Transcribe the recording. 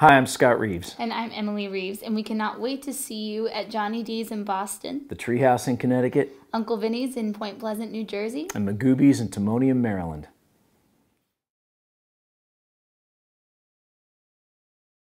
Hi, I'm Scott Reeves. And I'm Emily Reeves, and we cannot wait to see you at Johnny D's in Boston, the Treehouse in Connecticut, Uncle Vinny's in Point Pleasant, New Jersey, and Magoobies in Timonium, Maryland.